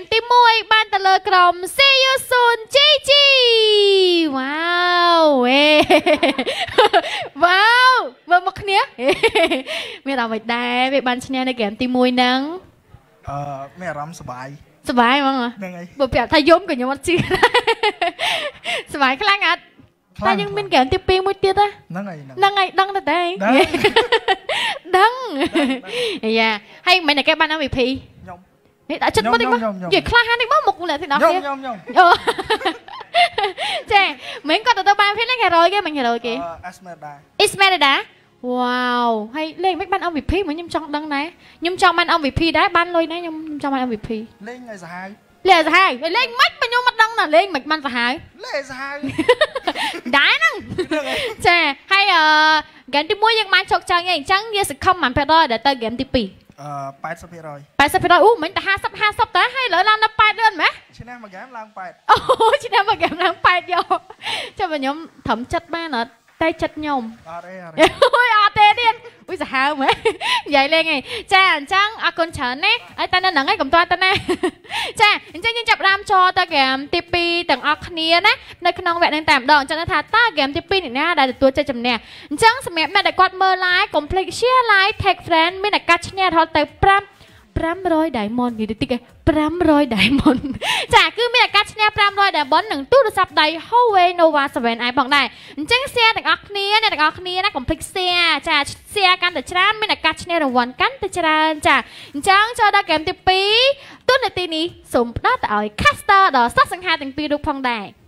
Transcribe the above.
មទី1បានទៅលើក្រុម See you soon GG វ៉ាវវេវ៉ាវមើលមកគ្នាមានអារម្មណ៍មិនដែរវាបានឈ្នះនៅហ្គេមទី1ហ្នឹងអឺមានអារម្មណ៍សុបាយសុបាយហ្មងហ្នឹងហើយបើប្រាប់ថាយំក៏ខ្ញុំអត់ជឿដែរសុបាយខ្លាំងអត់តែយើងមានហ្គេមទី2មួយទៀតហ្នឹងហើយហ្នឹងហើយដឹងទៅដែរដឹងអាយ៉ាហើយមិនតែគេបានអ MVP នេះដាក់ចិត្តមកតិចមកនិយាយខ្លះហានតិចមកមុខលះទីដល់គ្នាខ្ញុំខ្ញុំខ្ញុំចាមិញគាត់ទៅបានភាពលេង Heroi គេមិញ Heroi គេ Esmeralda Esmeralda Wow ហើយលេងមិនបាន MVP មកខ្ញុំចង់ដឹងដែរខ្ញុំចង់បាន MVP ដែរបានលុយដែរខ្ញុំខ្ញុំចង់បាន MVP លេងឲ្យសាហាវលេងសាហាវលេងមិនបើខ្ញុំមិនដឹងណាលេងមិនបានសាហាវលេងសាហាវដែរហ្នឹងចាហើយអឺហ្គេមទី1យើងបានជោគជ័យហើយអញ្ចឹងយើងសង្ឃឹម100%ដល់ទៅហ្គេមទី2អឺ80% 80%អូមិញតែ50 50តើហើយលើឡើងដល់8លឿនមែនឆ្នាំមួយហ្គេមឡើង8អូឆ្នាំមួយហ្គេមឡើង8យកចាំបើខ្ញុំត្រឹមចិត្តបានអត់តែចិត្តខ្ញុំអត់ទេអត់ទេអូយអត់ទេទៀតអូយសាហាវមែននិយាយលេងឯងចាអញ្ចឹងអរគុណច្រើនណាហើយតែនៅហ្នឹងឯងកុំតើតណាចាអញ្ចឹងចូលទៅហ្គេមទី2ទាំងអស់គ្នាណានៅក្នុងវគ្គនេះតែម្ដងអញ្ចឹងថាតើហ្គេមទី2នេះណាដែលទទួលចិត្តជំនះអញ្ចឹងសម្រាប់អ្នកដែលគាត់មើល live complete share live tag friend មានឱកាសឈ្នះរហូតទៅ5 500 diamond និយាយតិច500 diamond ចាគឺមានឱកាសឈ្នះ500 diamond និងទូរស័ព្ទដៃ Huawei Nova 7i ផងដែរអញ្ចឹង share ទាំងអស់គ្នាអ្នកទាំងអស់គ្នាណា complete share ចា share កាន់តែច្រើនមានឱកាសឈ្នះរង្វាន់កាន់តែច្រើន ចាអញ្ចឹងចូលដល់ game ទី2ទូននីតិនេះសូមផ្ដល់ទៅឲ្យ Caster ដល់សាសង្ហាទាំងពីររូបផងដែរ។